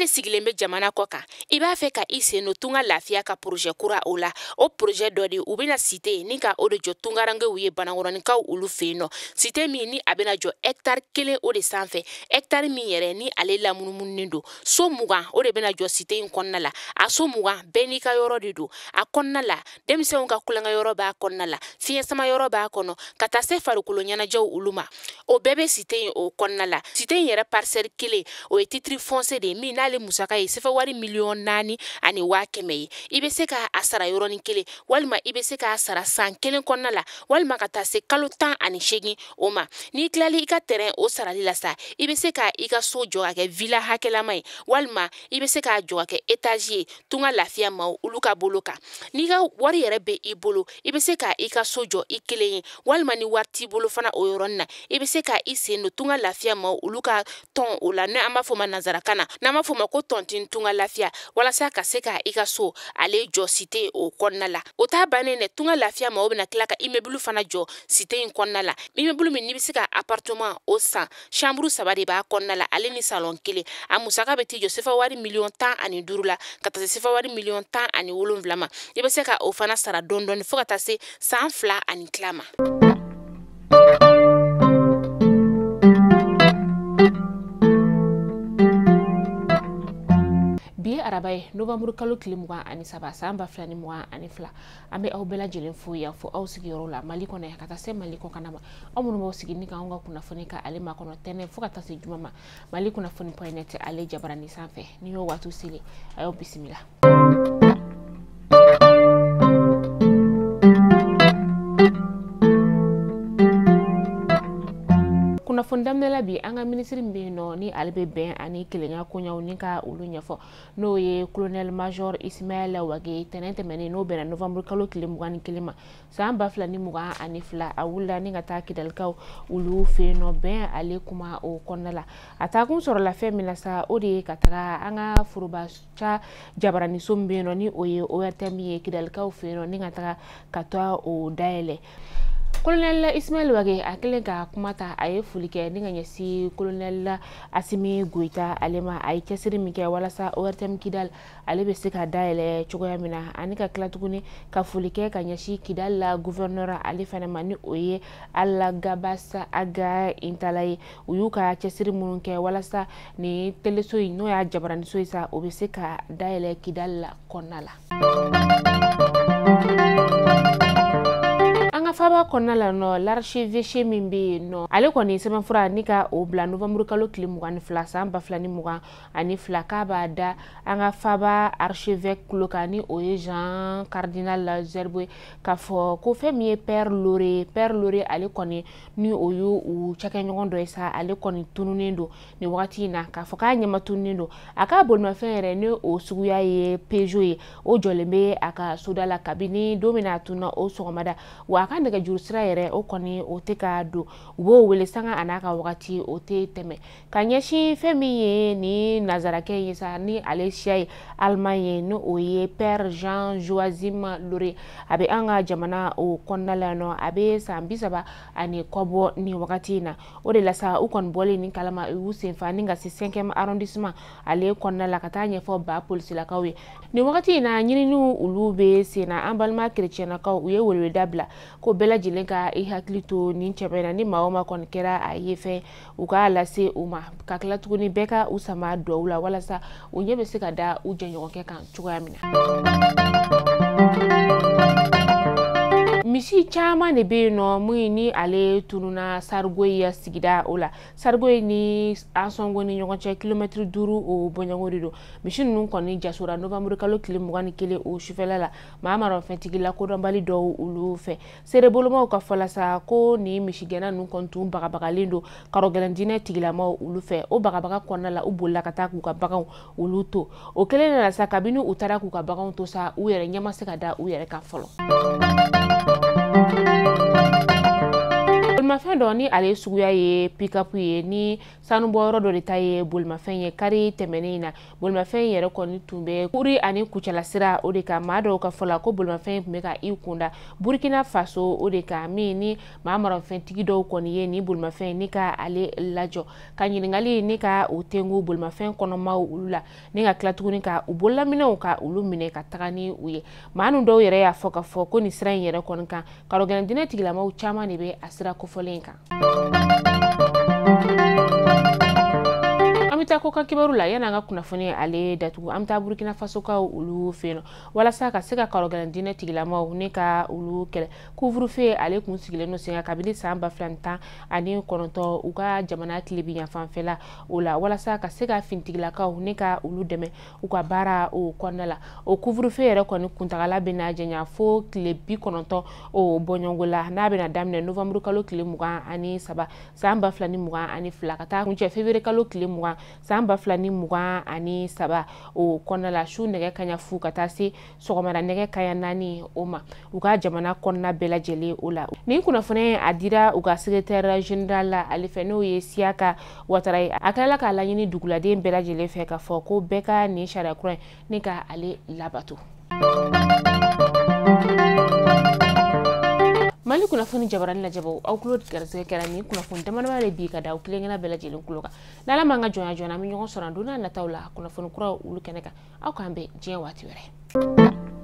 de sigilen be jamana kɔ kan i b'a fɛ ka i sen don tunga lafiya ka projɛ kura o la o porozɛ dɔ de u bena site ni ka o de jɔ tungarangew ye banakɔrɔnikaw olu fen nɔ site min ni a bena jɔ ɛktari kelen o de san fɛ ɛktari min yɛrɛ ni ale lamunumunin do so mugan o de bena jɔ site yi kɔnɔna la a so mugan bɛɛ n'i ka yɔrɔ de do a kɔnɔna la denmisɛnw ka kulanka yɔrɔ b'a kɔnɔna la fiɲɛsama yɔrɔ b'a kɔnɔ ka ta se farikolo ɲɛnajɛw olu ma o bɛɛ be site ye o kɔnɔna la site ye yɛrɛ parisɛri kelen o ye titiri fɔnse de ye min n'ale musaka ye sɛfɛ wari miliyɔn naani ani waa kɛmɛ ye i be se ka a sara yɔrɔnin kelen walima i be se k'a sara san kelen kɔnɔna la walima ka taa se kalo tan ani segin o ma n'i tilali i ka tɛrɛn o sarali la sa i be se ka i ka soo jɔ ka kɛ vila hakɛlama ye walima i be se k'a jɔ ka kɛ etazi ye tun ka lafiya ma olu ka bolo kan n'i ka wari yɛrɛ be i bolo i be se ka i ka soo jɔ i kelen ye walima ni wari t'i bolo fana o yɔrɔnin na i be se se ka i sen don tunga lafiya ma olu ka tɔn o la ni an b'a fɔ ma nazarakan na n'an b'a fɔ ma ko tɔntin tunga lafiya walasa ka se ka i ka so ale jɔ site o kɔnɔna la o t'a bannen dɛ tunga lafiya ma o bɛna tila ka imɛbulu fana jɔ site in kɔnɔna la imɛbulu min n'i bɛ se ka apartɛman o san chambre saba de b'a kɔnɔna la ale ni salon kelen a musaka bɛ t'i jɔ sefa wari miliyɔn tan ani duuru la ka taa se sefa wari miliyɔn tan ani wolonwula ma i bɛ se ka o fana sara dɔɔni dɔɔni fo ka taa se san fila ani tila ma. araba ye novanburu kalo tile mugan ani saba san ba fila ni mugan ani fila an be aw bɛɛ lajɛlen fo yan fo aw sigiyɔrɔ la mali kɔnɔ ya ka taa se mali kɔ ma aw minnu b'aw sigi ni ka anw ka kunnafoni ka ale ma kɔnɔ tɛnɛ fo ka taa se juma ma mali kunnafoni point ale jabarani fɛ ni y'o waatu seli a y'aw bisimila kɔni daminɛ la bi an ka minisiri min bɛ nɔ ni ale bɛ bɛn ani kelenya koɲaw ni ka olu ɲɛfɔ n'o ye colonel major ismaila wage tɛnɛn tɛmɛnen n'o bɛnna novanburu kalo tile mugan ni kelen ma san ba fila ni mugan ani fila a wulila ni ka taa kidalikaw olu fɛ nɔ bɛn ale kuma o kɔnɔna la a taakun sɔrɔla fɛn min na sa o de ye ka taga an ka foroba jabaraniso min bɛ nɔ ni o ye ortm ye kidalikaw fɛ nɔ ni ka taga ka taa o dayɛlɛ kolonɛlila ismail wage a kelen ka kumata a ye foli kɛ ni ka ɲɛsi kolonɛlila asimi goita ale ma a ye cɛsiri min kɛ walasa ortm kidal ale be se ka dayɛlɛ cogoya min na ani ka kila tuguni ka foli kɛ ka ɲɛsi kidal la guvɛrnɛr ale fɛnɛ ma ni o ye ala alagabasa aga intala ye u y'u ka cɛsiri minnu kɛ walasa ni teleso yi n'o y'a jabaraniso ye sa o bɛ se ka dayɛlɛ kidal la kɔnna la kɔnɔna la nɔ l'archevêché min be nɔ ale kɔni sɛbɛnfura ni ka o bila novanburu kalo mugan ni fila san ba ni mugan ani fila k'a b'a da an ka faba archevêque kulo kan ni o ye jean cardinal lazerbe k'a fɔ ko fɛn min ye pɛre lore pɛre lore ale kɔni ni o y' u cakɛɲɔgɔn dɔ ye sa ale kɔni tununen don ni wagati na k'a fɔ k'a ɲɛma tununen don a k'a bolimafɛn yɛrɛ ni o suguya ye pezo ye o jɔlen be a ka soda la kabini don min na a tununa o sɔgɔmada wa a ka nɛgɛjuru sira yɛrɛ o kɔni o tɛ ka don u b'o wele sanga a n'a ka wagati o tɛ tɛmɛ ka ɲɛsin fɛn min ye ni nazarakɛ ye sa ni ale siya ye alemaɲe ye ni o ye pɛre jean joasim lore a bɛ an ka jamana o kɔnɔna la nɔ a bɛ san bisaba ani kɔbɔ ni wagati in na o de la sa u kɔni bɔlen ni kalama u y'u senfa ni ka se cinquième arrondissement ale kɔnɔna la ka taa ɲɛfɔ ba polisilakaw ye ni wagati in na ɲininiw olu bɛ sen na an balima kerecɛnnakaw u ye weleweleda bila ko bɛɛ lajɛlen lajɛlen ka i hakili to nin cɛbɛ na ni mao ma kɔni kɛra a ye fɛn u k'a lase u ma ka tila tuguni bɛɛ ka u sama dɔw la walasa u ɲɛ bɛ se ka da u jɛɲɔgɔnkɛ kan cogoya min na misi caaman de be nɔ min ni ale tununa sarigoyi ya sigida o la sarigoyi ni asɔngo ni ɲɔgɔn cɛ kilomɛtiri duru o bɔɲɔgo de do misi nunu kɔni jasora novanburukalo kile muga ni kelen o sufɛla la ma mara fɛntigila kodɔnbali dɔw olu fɛ seerebolomaw ka fɔlasa ko ni misigɛna nu kɔni tun bagabagalen do karɔgɛlɛndinɛ tigilamaw olu fɛ o bagabaga kɔnna la u bolila ka taa k'u ka bagaw olu to o kelen nana sa kabini u tara k'u ka bagaw to sa u yɛrɛ ɲɛma se ka da u yɛrɛ ka fɔlɔ bolimafɛn dɔ ni ale suguya ye pikapu ye ni sanubɔyɔrɔ dɔ de ta ye bolimafɛn ye kari tɛmɛnen na bolimafɛn yɛrɛ kɔni tun bɛ kuri ani kucɛlasira o de kan maa dɔw ka fɔ ko bolimafɛn tun bɛ ka i kunda burkina faso o de kan min ni maa marafɛntigi dɔw kɔni ye ni bolimafɛn ni ka ale lajɔ ka ɲiningali ni ka o tengu bolimafɛn kɔnɔmaw olu la ni ka kila tuguni ka u bololaminɛw ka olu minɛ ka taga ni u ye maa nu dɔw yɛrɛ y'a fɔ k'a fɔ ko ni sira in yɛrɛ kɔni kan karogɛlɛn dinɛ tigilamaw caaman de be a sira kofɔ Olinka. sita ko ka kibaru la yana an ka kunnafoni ale datugu an bɛ taa faso ka olu fɛ yen walasa ka se ka karɔgɛlɛn diinɛ tigilamaw ne ka kele kuvru fe ale kun sigile no singa ka kabini samba flanta ani kɔnɔntɔn uka jamana jamana tilebi yan fanfɛla o la walasa ka se ka fintigilakaw ne ka ulu deme uka bara o konala o kuvru fe re kɔni kuntagala bɛ na jenya fo tile bi kɔnɔntɔn o bonyongola la n'a bɛna daminɛ novanburu kalo tile mugan ani saba samba flani fila ni mugan ani flakata kun taa kuncɛ fevriye kalo tile mugan san ba fila ni mugan ani saba o kɔnɔna la su nɛgɛ kaɲa fu ka taa se sɔgɔmada nɛgɛ kaɲa naani o ma u ka jamana kɔnɔna bɛɛ lajɛlen o la nin kunnafoniya a dira u ka sekretɛrɛ general la ale fɛ n'o ye siya ka watara ye a kilala k'a laɲini duguladen bɛɛ lajɛlen fɛ k'a fɔ ko bɛɛ ka nin sariya kura ye ne ka ale labato mali kunnafoni jabarani la jaba aw kulo garisɛgɛ kɛra ni kunnafoni damadama de bi ka da aw kelenkɛla bɛɛ lajɛlen kulo kan n'ala man ka jɔnya jɔna an be ɲɔgɔn sɔrɔ an don n'a nataw la kunnafoni kura olu kɛnɛ kan aw k'an bɛn diɲɛ waati wɛrɛ